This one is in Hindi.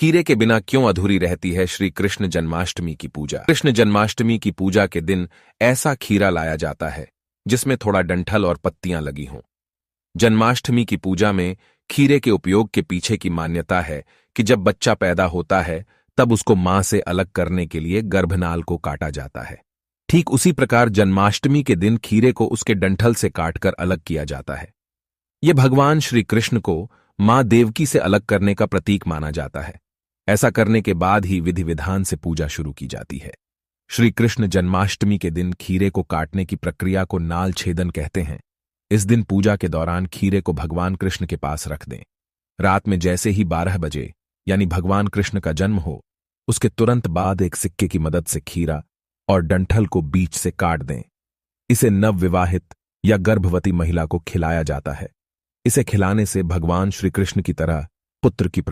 हीरे के बिना क्यों अधूरी रहती है श्री कृष्ण जन्माष्टमी की पूजा कृष्ण जन्माष्टमी की पूजा के दिन ऐसा खीरा लाया जाता है जिसमें थोड़ा डंठल और पत्तियां लगी हों जन्माष्टमी की पूजा में खीरे के उपयोग के पीछे की मान्यता है कि जब बच्चा पैदा होता है तब उसको मां से अलग करने के लिए गर्भनाल को काटा जाता है ठीक उसी प्रकार जन्माष्टमी के दिन खीरे को उसके डंठल से काटकर अलग किया जाता है ये भगवान श्री कृष्ण को मां देवकी से अलग करने का प्रतीक माना जाता है ऐसा करने के बाद ही विधि विधान से पूजा शुरू की जाती है श्री कृष्ण जन्माष्टमी के दिन खीरे को काटने की प्रक्रिया को नाल छेदन कहते हैं इस दिन पूजा के दौरान खीरे को भगवान कृष्ण के पास रख दें रात में जैसे ही बारह बजे यानी भगवान कृष्ण का जन्म हो उसके तुरंत बाद एक सिक्के की मदद से खीरा और डंठल को बीच से काट दें इसे नवविवाहित या गर्भवती महिला को खिलाया जाता है इसे खिलाने से भगवान श्रीकृष्ण की तरह पुत्र की